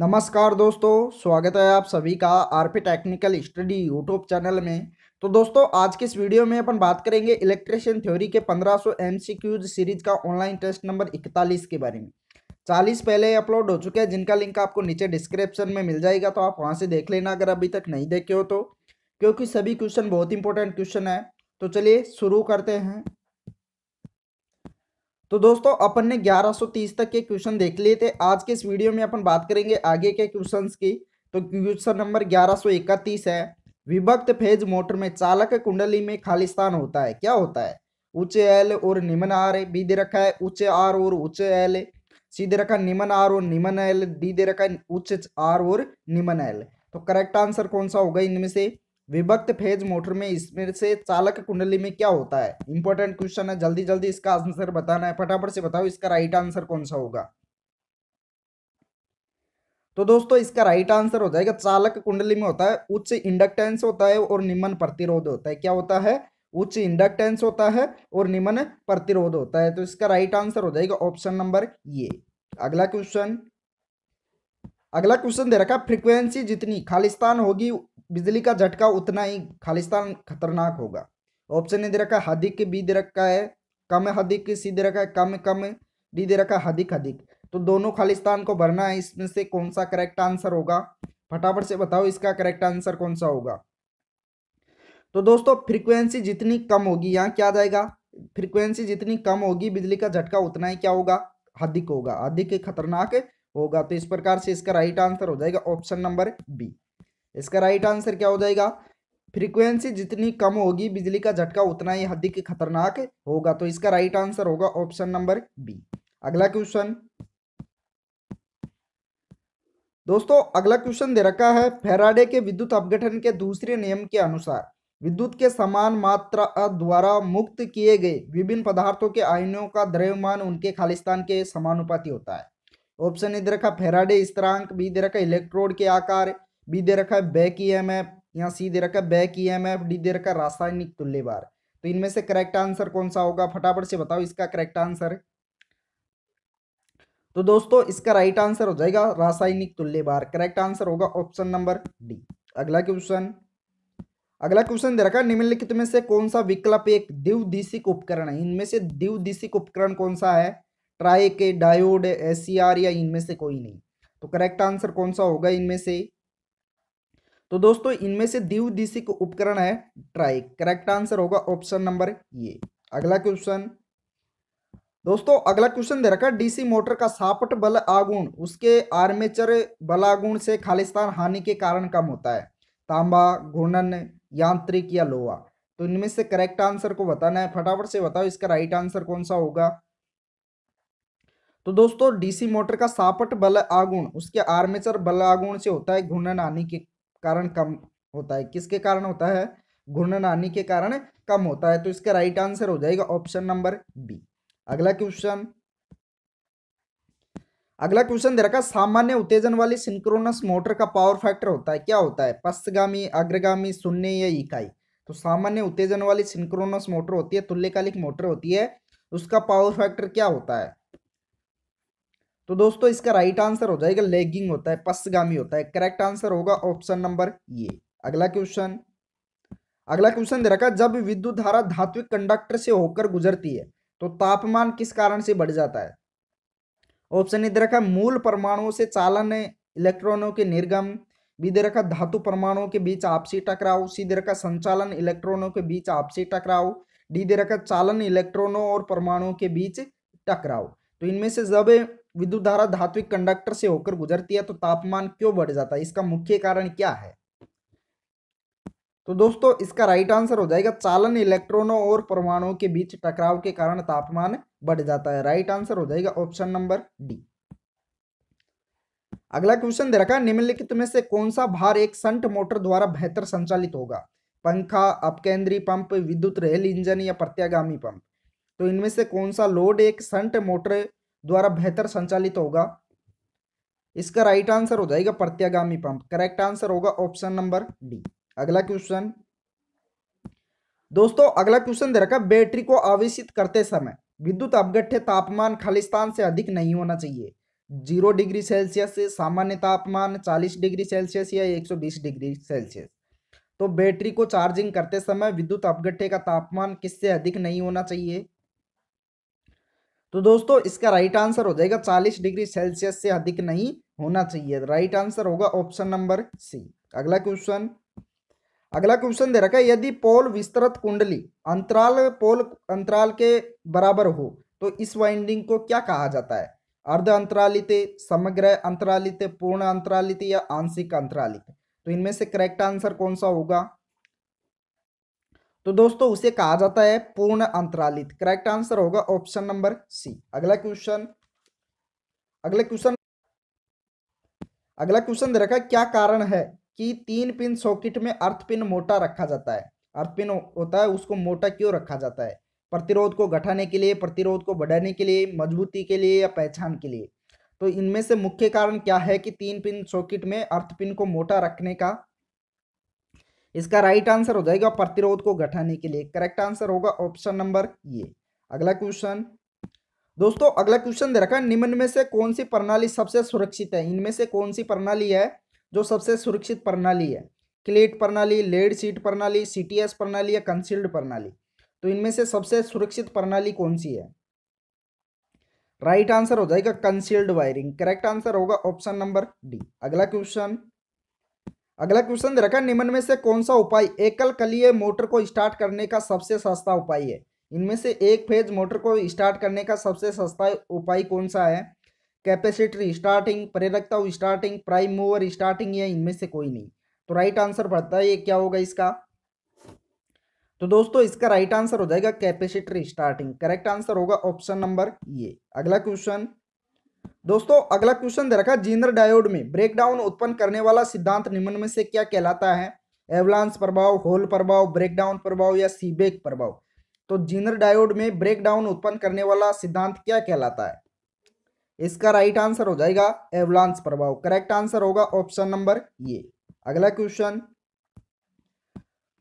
नमस्कार दोस्तों स्वागत है आप सभी का RP technical study YouTube channel में तो दोस्तों आज के इस वीडियो में अपन बात करेंगे इलेक्ट्रिशियन थ्योरी के 1500 एमसीक्यूज सीरीज का ऑनलाइन टेस्ट नंबर 41 के बारे में 40 पहले अपलोड हो चुके हैं जिनका लिंक आपको नीचे डिस्क्रिप्शन में मिल जाएगा तो आप वहाँ से देख लेना अगर अभी तक नहीं देखे हो तो क्योंकि सभी क्वेश्चन बहुत इंपॉर्टेंट क्वेश्चन है तो चलिए शुरू करते हैं तो दोस्तों अपन ने 1130 तक के क्वेश्चन देख लिए थे आज के इस वीडियो में अपन बात करेंगे आगे के क्वेश्चन की तो क्वेश्चन नंबर 1131 है विभक्त फेज मोटर में चालक कुंडली में खाली स्थान होता है क्या होता है उच्च एल और निम्न आर बी दे रखा है उच्च आर और उच्च एल सी दे रखा निम्न आर और निम्न एल डी दे रखा है उच्च आर और निम्न एल तो करेक्ट आंसर कौन सा होगा इनमें से विभक्त फेज मोटर में इसमें से चालक कुंडली में क्या होता है इंपॉर्टेंट क्वेश्चन है जल्दी जल्दी इसका आंसर बताना है फटाफट से बताओ इसका राइट आंसर कौन सा होगा तो दोस्तों इसका राइट आंसर हो जाएगा चालक कुंडली में होता है उच्च इंडक्टेंस होता है और निम्न प्रतिरोध होता है क्या होता है उच्च इंडक्टेंस होता है और निम्न प्रतिरोध होता है तो इसका राइट आंसर हो जाएगा ऑप्शन नंबर ये अगला क्वेश्चन अगला क्वेश्चन दे रखा फ्रीक्वेंसी जितनी खालिस्तान होगी बिजली का झटका उतना ही खालिस्तान खतरनाक होगा ऑप्शन ए दे रखा है हदिक बी दे रखा है कम हदिक सी दे रखा है कम कम डी दे रखा है हदिक हदिक तो दोनों खालिस्तान को भरना है इसमें से कौन सा करेक्ट आंसर होगा फटाफट से बताओ इसका करेक्ट आंसर कौन सा होगा तो दोस्तों फ्रीक्वेंसी जितनी कम होगी यहाँ क्या जाएगा फ्रीक्वेंसी जितनी कम होगी बिजली का झटका उतना ही क्या होगा अधिक होगा अधिक खतरनाक होगा तो इस प्रकार से इसका राइट आंसर हो जाएगा ऑप्शन नंबर बी इसका राइट आंसर क्या हो जाएगा फ्रीक्वेंसी जितनी कम होगी बिजली का झटका उतना ही अधिक खतरनाक होगा तो इसका राइट आंसर होगा ऑप्शन नंबर बी अगला क्वेश्चन दोस्तों अगला क्वेश्चन दे रखा है फेराडे के विद्युत अपघटन के दूसरे नियम के अनुसार विद्युत के समान मात्रा द्वारा मुक्त किए गए विभिन्न पदार्थों के आयनों का द्रव्यमान उनके खालिस्तान के समानुपाती होता है ऑप्शन ए दे रखा फेराडे स्त्रांक बी दे रखा इलेक्ट्रोड के आकार बी दे रखा है बैक ई एम एफ यहाँ सी दे रखा है back E M F D दे रखा है रासायनिक तुल्य भार तो इनमें से करेक्ट आंसर कौन सा होगा फटाफट से बताओ इसका करेक्ट आंसर तो दोस्तों इसका राइट आंसर हो जाएगा रासायनिक तुल्य भार करेक्ट आंसर होगा ऑप्शन नंबर डी अगला क्वेश्चन अगला क्वेश्चन दे रखा है निम्नलिखित में से कौन सा विकल्प एक द्विदिशिक उपकरण है इनमें से द्विदिशिक उपकरण कौन सा है ट्राई के डायोड एस या इनमें से कोई नहीं तो करेक्ट आंसर कौन सा होगा इनमें से तो दोस्तों इनमें से दीव दिशिक उपकरण है ट्राई करेक्ट आंसर होगा ऑप्शन नंबर ये अगला क्वेश्चन दोस्तों अगला क्वेश्चन दे रखा डीसी मोटर का सापट बल आगुण उसके आर्मेचर बलागुण से खालिस्तान हानि के कारण कम होता है तांबा घूर्णन यांत्रिक या लोहा तो इनमें से करेक्ट आंसर को बताना है फटाफट से बताओ इसका राइट आंसर कौन सा होगा तो दोस्तों डीसी मोटर का सापट बल आगुण उसके आर्मेचर बल आगुण से होता है घूर्णन हानि के कारण कम होता है किसके कारण होता है घूर्णन हानि के कारण कम होता है तो इसका राइट आंसर हो जाएगा ऑप्शन नंबर बी अगला क्वेश्चन अगला क्वेश्चन दे रखा सामान्य उत्तेजन वाली सिंक्रोनस मोटर का पावर फैक्टर होता है क्या होता है पश्चगामी अग्रगामी शून्य या इकाई तो सामान्य उत्तेजन वाली सिंक्रोनस मोटर होती है तुल्यकालिक मोटर होती है उसका पावर फैक्टर क्या होता है तो दोस्तों इसका राइट आंसर हो जाएगा लेगिंग होता है पसगामी होता है करेक्ट आंसर होगा ऑप्शन नंबर ये अगला क्वेश्चन अगला क्वेश्चन दे रखा जब विद्युत धारा धात्विक कंडक्टर से होकर गुजरती है तो तापमान किस कारण से बढ़ जाता है ऑप्शन दे रखा मूल परमाणुओं से चालन इलेक्ट्रॉनों के निर्गम बी दे रखा धातु परमाणुओं के बीच आपसी टकराव सी दे रखा संचालन इलेक्ट्रॉनों के बीच आपसी टकराव डी दे रखा चालन इलेक्ट्रॉनों और परमाणुओं के बीच टकराव तो इनमें से जब विद्युत धारा धात्विक कंडक्टर से होकर गुजरती है तो तापमान क्यों बढ़ जाता है इसका मुख्य कारण क्या है तो दोस्तों इसका राइट आंसर हो जाएगा चालन इलेक्ट्रॉनों और परमाणुओं के बीच टकराव के कारण तापमान बढ़ जाता है राइट आंसर हो जाएगा ऑप्शन नंबर डी अगला क्वेश्चन दे रखा है निम्नलिखित में से कौन सा भार एक संट मोटर द्वारा बेहतर संचालित होगा पंखा अपकेंद्री पंप विद्युत रेल इंजन या प्रत्यागामी पंप तो इनमें से कौन सा लोड एक संट मोटर द्वारा बेहतर संचालित होगा इसका राइट आंसर हो जाएगा प्रत्यागामी पंप करेक्ट आंसर होगा ऑप्शन नंबर डी अगला क्वेश्चन दोस्तों अगला क्वेश्चन दे रखा बैटरी को आवेशित करते समय विद्युत अवगठ्य तापमान खालिस्तान से अधिक नहीं होना चाहिए जीरो डिग्री सेल्सियस से सामान्य तापमान चालीस डिग्री सेल्सियस या एक सौ बीस डिग्री सेल्सियस तो बैटरी को चार्जिंग करते समय विद्युत अवगठ्य का तापमान किससे अधिक नहीं होना चाहिए तो दोस्तों इसका राइट आंसर हो जाएगा चालीस डिग्री सेल्सियस से अधिक नहीं होना चाहिए राइट आंसर होगा ऑप्शन नंबर सी अगला क्वेश्चन अगला क्वेश्चन दे रखा है यदि पोल विस्तृत कुंडली अंतराल पोल अंतराल के बराबर हो तो इस वाइंडिंग को क्या कहा जाता है अर्ध अंतरालित समग्र अंतरालित पूर्ण अंतरालित या आंशिक अंतरालित तो इनमें से करेक्ट आंसर कौन सा होगा तो दोस्तों उसे कहा जाता है पूर्ण अंतरालित करेक्ट आंसर होगा ऑप्शन नंबर सी अगला क्वेश्चन अगला क्वेश्चन अगला क्वेश्चन दे रखा क्या कारण है कि तीन पिन सॉकेट में अर्थ पिन मोटा रखा जाता है अर्थ पिन होता है उसको मोटा क्यों रखा जाता है प्रतिरोध को घटाने के लिए प्रतिरोध को बढ़ाने के लिए मजबूती के लिए या पहचान के लिए तो इनमें से मुख्य कारण क्या है कि तीन पिन सॉकेट में अर्थ पिन को मोटा रखने का इसका राइट आंसर हो जाएगा प्रतिरोध को घटाने के लिए करेक्ट आंसर होगा ऑप्शन नंबर ये अगला क्वेश्चन दोस्तों अगला क्वेश्चन दे रखा है निम्न में से कौन सी प्रणाली सबसे सुरक्षित है इनमें से कौन सी प्रणाली है जो सबसे सुरक्षित प्रणाली है क्लेट प्रणाली लेड सीट प्रणाली सीटीएस प्रणाली या कंसील्ड प्रणाली तो इनमें से सबसे सुरक्षित प्रणाली कौन सी है राइट आंसर हो जाएगा कंसील्ड वायरिंग करेक्ट आंसर होगा ऑप्शन नंबर डी अगला क्वेश्चन अगला क्वेश्चन रखा निम्न में से कौन सा उपाय एकल कलीय मोटर को स्टार्ट करने का सबसे सस्ता उपाय है इनमें से एक फेज मोटर को स्टार्ट करने का सबसे सस्ता उपाय कौन सा है कैपेसिटर स्टार्टिंग प्रेरकता स्टार्टिंग प्राइम मूवर स्टार्टिंग या इनमें से कोई नहीं तो राइट आंसर पड़ता है ये क्या होगा इसका तो दोस्तों इसका राइट आंसर हो जाएगा कैपेसिटर स्टार्टिंग करेक्ट आंसर होगा ऑप्शन नंबर ये अगला क्वेश्चन दोस्तों अगला क्वेश्चन दे रखा जीनर डायोड में ब्रेकडाउन उत्पन्न करने वाला सिद्धांत निम्न में से क्या कहलाता है एवलांस प्रभाव होल प्रभाव ब्रेकडाउन प्रभाव या सीबेक प्रभाव तो जीनर डायोड में ब्रेकडाउन उत्पन्न करने वाला सिद्धांत क्या कहलाता है इसका राइट आंसर हो जाएगा एवलांस प्रभाव करेक्ट आंसर होगा ऑप्शन नंबर ये अगला क्वेश्चन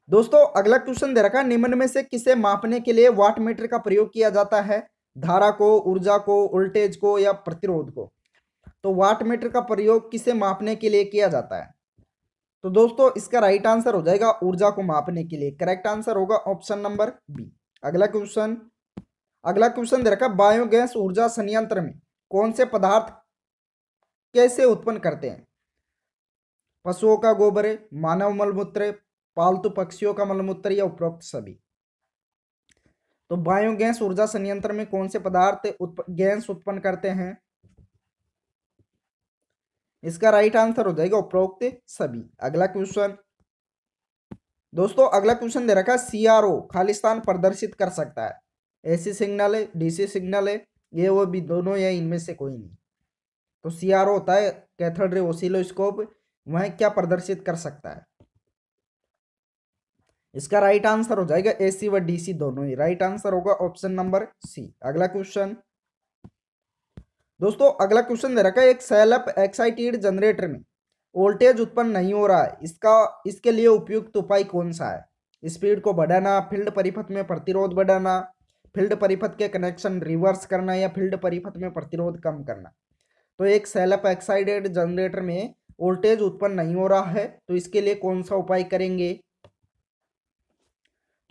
दोस्तों अगला क्वेश्चन दे रखा निम्न में से किसे मापने के लिए वाट मीटर का प्रयोग किया जाता है धारा को ऊर्जा को वोल्टेज को या प्रतिरोध को तो वाट मीटर का प्रयोग किसे मापने के लिए किया जाता है तो दोस्तों इसका राइट आंसर हो जाएगा ऊर्जा को मापने के लिए करेक्ट आंसर होगा ऑप्शन नंबर बी अगला क्वेश्चन अगला क्वेश्चन दे रखा बायोगैस ऊर्जा संयंत्र में कौन से पदार्थ कैसे उत्पन्न करते हैं पशुओं का गोबर मानव मलमूत्र पालतू पक्षियों का मलमूत्र या उपरोक्त सभी तो बायोगैस ऊर्जा संयंत्र में कौन से पदार्थ उत्प, गैस उत्पन्न करते हैं इसका राइट आंसर हो जाएगा उपरोक्त सभी अगला क्वेश्चन दोस्तों अगला क्वेश्चन दे रखा है सीआरओ खालिस्तान प्रदर्शित कर सकता है एसी सिग्नल है डीसी सिग्नल है ये वो भी दोनों या इनमें से कोई नहीं तो सीआरओ होता है कैथड ओसिलोस्कोप वह क्या प्रदर्शित कर सकता है इसका राइट आंसर हो जाएगा ए सी व डी सी दोनों ही राइट आंसर होगा ऑप्शन नंबर सी अगला क्वेश्चन दोस्तों अगला क्वेश्चन दे रखा है एक सेलअप एक्साइटेड जनरेटर में वोल्टेज उत्पन्न नहीं हो रहा है इसका इसके लिए उपयुक्त उपाय कौन सा है स्पीड को बढ़ाना फील्ड परिपथ में प्रतिरोध बढ़ाना फील्ड परिपथ के कनेक्शन रिवर्स करना या फील्ड परिपथ में प्रतिरोध कम करना तो एक सेलअप एक्साइटेड जनरेटर में वोल्टेज उत्पन्न नहीं हो रहा है तो इसके लिए कौन सा उपाय करेंगे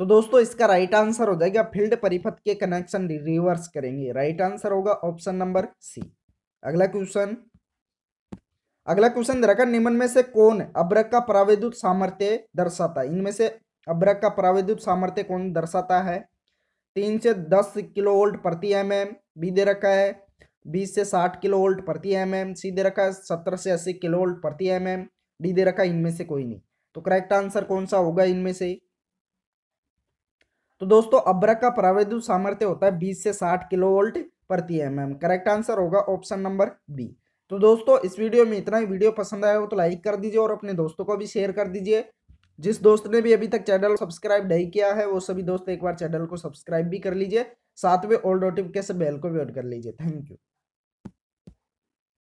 तो दोस्तों इसका राइट आंसर हो जाएगा फील्ड परिपथ के कनेक्शन रिवर्स करेंगे राइट आंसर होगा ऑप्शन नंबर सी अगला क्वेश्चन अगला क्वेश्चन दे रखा निम्न में से कौन अब्रक का प्राविद्युत सामर्थ्य दर्शाता है इनमें से अब्रक का प्राविद्युत सामर्थ्य कौन दर्शाता है तीन से दस किलो वोल्ट प्रति एम एम बी दे रखा है बीस से साठ किलो वोल्ट प्रति एम एम सी दे रखा है सत्तर से अस्सी किलो वोल्ट प्रति एम एम डी दे रखा है इनमें से कोई नहीं तो करेक्ट आंसर कौन सा होगा इनमें से तो दोस्तों अब्रक का प्राविद्युत सामर्थ्य होता है 20 से 60 किलो वोल्ट प्रति एम एम करेक्ट आंसर होगा ऑप्शन नंबर बी तो दोस्तों इस वीडियो में इतना ही वीडियो पसंद आया हो तो लाइक कर दीजिए और अपने दोस्तों को भी शेयर कर दीजिए जिस दोस्त ने भी अभी तक चैनल सब्सक्राइब नहीं किया है वो सभी दोस्त एक बार चैनल को सब्सक्राइब भी कर लीजिए साथ में ऑल नोटिफिकेशन बेल को भी ऑन कर लीजिए थैंक यू